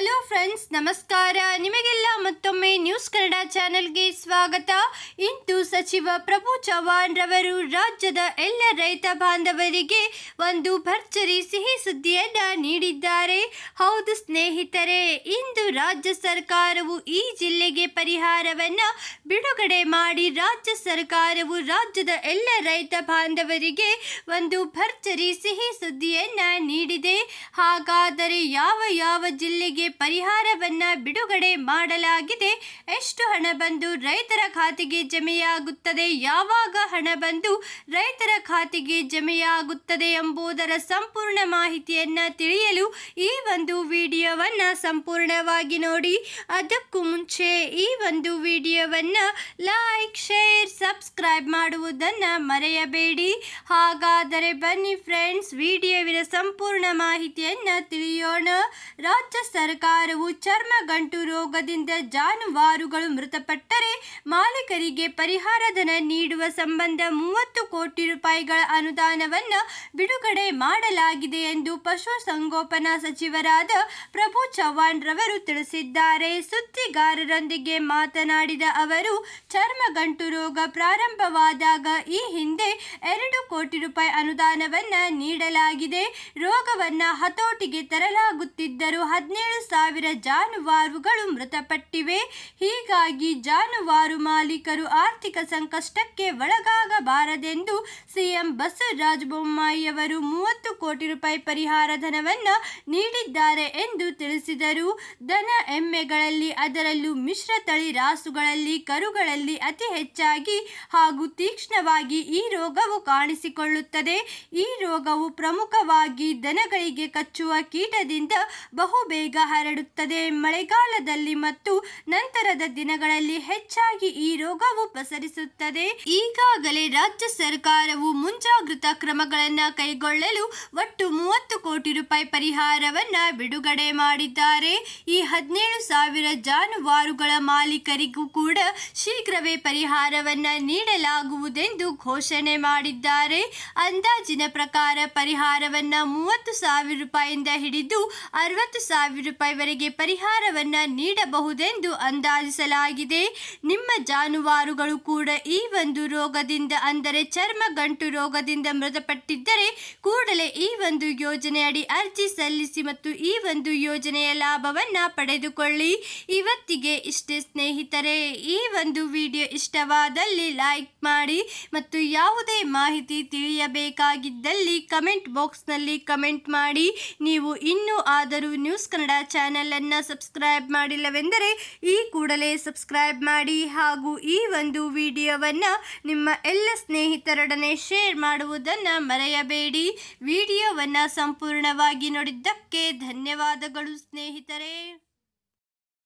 hello friends ನಮಸ್ಕಾರ ನಿಮಗೆಲ್ಲ ಮತ್ತೊಮ್ಮೆ ನ್ಯೂಸ್ ಕನ್ನಡ ಚಾನೆಲ್ಗೆ ಸ್ವಾಗತ ಇಂದು ಸಚಿವ ಪ್ರಭು ಚವ್ಹಾಣ್ ರವರು ರಾಜ್ಯದ ಎಲ್ಲ ರೈತ ಬಾಂಧವರಿಗೆ ಒಂದು ಭರ್ಜರಿ ಸಿಹಿ ಸುದ್ದಿಯನ್ನು ನೀಡಿದ್ದಾರೆ ಹೌದು ಸ್ನೇಹಿತರೆ ಇಂದು ರಾಜ್ಯ ಸರ್ಕಾರವು ಈ ಜಿಲ್ಲೆಗೆ ಪರಿಹಾರವನ್ನು ಬಿಡುಗಡೆ ಮಾಡಿ ರಾಜ್ಯ ಸರ್ಕಾರವು ರಾಜ್ಯದ ಎಲ್ಲ ರೈತ ಬಾಂಧವರಿಗೆ ಒಂದು ಭರ್ಜರಿ ಸಿಹಿ ಸುದ್ದಿಯನ್ನು ನೀಡಿದೆ ಹಾಗಾದರೆ ಯಾವ ಯಾವ ಜಿಲ್ಲೆಗೆ ಪರಿಹಾರವನ್ನ ಬಿಡುಗಡೆ ಮಾಡಲಾಗಿದೆ ಎಷ್ಟು ಹಣ ಬಂದು ರೈತರ ಖಾತೆಗೆ ಜಮೆಯಾಗುತ್ತದೆ ಯಾವಾಗ ಹಣ ಬಂದು ರೈತರ ಖಾತೆಗೆ ಜಮೆಯಾಗುತ್ತದೆ ಎಂಬುದರ ಸಂಪೂರ್ಣ ಮಾಹಿತಿಯನ್ನು ತಿಳಿಯಲು ಈ ಒಂದು ವಿಡಿಯೋವನ್ನು ಸಂಪೂರ್ಣವಾಗಿ ನೋಡಿ ಅದಕ್ಕೂ ಮುಂಚೆ ಈ ಒಂದು ವಿಡಿಯೋವನ್ನು ಲೈಕ್ ಶೇರ್ ಸಬ್ಸ್ಕ್ರೈಬ್ ಮಾಡುವುದನ್ನು ಮರೆಯಬೇಡಿ ಹಾಗಾದರೆ ಬನ್ನಿ ಫ್ರೆಂಡ್ಸ್ ವಿಡಿಯೋವಿನ ಸಂಪೂರ್ಣ ಮಾಹಿತಿಯನ್ನು ತಿಳಿಯೋಣ ರಾಜ್ಯ ಸರ್ಕಾರ ಸರ್ಕಾರವು ಚರ್ಮ ಗಂಟು ರೋಗದಿಂದ ಜಾನುವಾರುಗಳು ಮೃತಪಟ್ಟರೆ ಮಾಲೀಕರಿಗೆ ಪರಿಹಾರ ಧನ ನೀಡುವ ಸಂಬಂಧ ಮೂವತ್ತು ಕೋಟಿ ರೂಪಾಯಿಗಳ ಅನುದಾನವನ್ನು ಬಿಡುಗಡೆ ಮಾಡಲಾಗಿದೆ ಎಂದು ಪಶುಸಂಗೋಪನಾ ಸಚಿವರಾದ ಪ್ರಭು ಚವ್ಹಾಣ್ ರವರು ತಿಳಿಸಿದ್ದಾರೆ ಸುದ್ದಿಗಾರರೊಂದಿಗೆ ಮಾತನಾಡಿದ ಅವರು ಚರ್ಮ ಗಂಟು ರೋಗ ಪ್ರಾರಂಭವಾದಾಗ ಈ ಹಿಂದೆ ಎರಡು ಕೋಟಿ ರೂಪಾಯಿ ಅನುದಾನವನ್ನು ನೀಡಲಾಗಿದೆ ರೋಗವನ್ನು ಹತೋಟಿಗೆ ತರಲಾಗುತ್ತಿದ್ದರೂ ಹದಿನೇಳು ಸಾವಿರ ಜಾನುವಾರುಗಳು ಮೃತಪಟ್ಟಿವೆ ಹೀಗಾಗಿ ಜಾನುವಾರು ಮಾಲೀಕರು ಆರ್ಥಿಕ ಸಂಕಷ್ಟಕ್ಕೆ ಒಳಗಾಗಬಾರದೆಂದು ಸಿಎಂ ಬಸವರಾಜ ಅವರು ಮೂವತ್ತು ಕೋಟಿ ರೂಪಾಯಿ ಪರಿಹಾರ ಧನವನ್ನು ನೀಡಿದ್ದಾರೆ ಎಂದು ತಿಳಿಸಿದರು ದನ ಎಮ್ಮೆಗಳಲ್ಲಿ ಅದರಲ್ಲೂ ಮಿಶ್ರತಳಿ ರಾಸುಗಳಲ್ಲಿ ಕರುಗಳಲ್ಲಿ ಅತಿ ಹೆಚ್ಚಾಗಿ ಹಾಗೂ ತೀಕ್ಷ್ಣವಾಗಿ ಈ ರೋಗವು ಕಾಣಿಸಿಕೊಳ್ಳುತ್ತದೆ ಈ ರೋಗವು ಪ್ರಮುಖವಾಗಿ ದನಗಳಿಗೆ ಕಚ್ಚುವ ಕೀಟದಿಂದ ಬಹುಬೇಗ ಹರಡುತ್ತದೆ ಮಳೆಗಾಲದಲ್ಲಿ ಮತ್ತು ನಂತರದ ದಿನಗಳಲ್ಲಿ ಹೆಚ್ಚಾಗಿ ಈ ರೋಗವು ಪಸರಿಸುತ್ತದೆ ಈಗಾಗಲೇ ರಾಜ್ಯ ಸರ್ಕಾರವು ಮುಂಜಾಗೃತಾ ಕ್ರಮಗಳನ್ನು ಕೈಗೊಳ್ಳಲು ಒಟ್ಟು ಮೂವತ್ತು ಕೋಟಿ ರೂಪಾಯಿ ಪರಿಹಾರವನ್ನ ಬಿಡುಗಡೆ ಮಾಡಿದ್ದಾರೆ ಈ ಹದಿನೇಳು ಸಾವಿರ ಜಾನುವಾರುಗಳ ಮಾಲೀಕರಿಗೂ ಕೂಡ ಶೀಘ್ರವೇ ಪರಿಹಾರವನ್ನ ನೀಡಲಾಗುವುದೆಂದು ಘೋಷಣೆ ಮಾಡಿದ್ದಾರೆ ಅಂದಾಜಿನ ಪ್ರಕಾರ ಪರಿಹಾರವನ್ನ ಮೂವತ್ತು ಸಾವಿರ ರೂಪಾಯಿಯಿಂದ ಹಿಡಿದು ಅರವತ್ತು ಸಾವಿರ ರೂಪಾಯಿವರೆಗೆ ಪರಿಹಾರವನ್ನು ನೀಡಬಹುದೆಂದು ಅಂದಾಜಿಸಲಾಗಿದೆ ನಿಮ್ಮ ಜಾನುವಾರುಗಳು ಕೂಡ ಈ ಒಂದು ರೋಗದಿಂದ ಅಂದರೆ ಚರ್ಮ ಗಂಟು ರೋಗದಿಂದ ಮೃತಪಟ್ಟಿದ್ದರೆ ಕೂಡಲೇ ಈ ಒಂದು ಯೋಜನೆಯಡಿ ಅರ್ಜಿ ಸಲ್ಲಿಸಿ ಮತ್ತು ಈ ಒಂದು ಯೋಜನೆಯ ಲಾಭವನ್ನು ಪಡೆದುಕೊಳ್ಳಿ ಇವತ್ತಿಗೆ ಇಷ್ಟೇ ಸ್ನೇಹಿತರೆ ಈ ಒಂದು ವಿಡಿಯೋ ಇಷ್ಟವಾದಲ್ಲಿ ಲೈಕ್ ಮಾಡಿ ಮತ್ತು ಯಾವುದೇ ಮಾಹಿತಿ ತಿಳಿಯಬೇಕಾಗಿದ್ದಲ್ಲಿ ಕಮೆಂಟ್ ಬಾಕ್ಸ್ನಲ್ಲಿ ಕಮೆಂಟ್ ಮಾಡಿ ನೀವು ಇನ್ನೂ ಆದರೂ ನ್ಯೂಸ್ ಕನ್ನಡ ಚಾನಲನ್ನು ಸಬ್ಸ್ಕ್ರೈಬ್ ಮಾಡಿಲ್ಲವೆಂದರೆ ಈ ಕೂಡಲೇ ಸಬ್ಸ್ಕ್ರೈಬ್ ಮಾಡಿ ಹಾಗೂ ಈ ಒಂದು ವಿಡಿಯೋವನ್ನು ನಿಮ್ಮ ಎಲ್ಲ ಸ್ನೇಹಿತರೊಡನೆ ಶೇರ್ ಮಾಡುವುದನ್ನು ಮರೆಯಬೇಡಿ ವಿಡಿಯೋವನ್ನು ಸಂಪೂರ್ಣವಾಗಿ ನೋಡಿದ್ದಕ್ಕೆ ಧನ್ಯವಾದಗಳು ಸ್ನೇಹಿತರೆ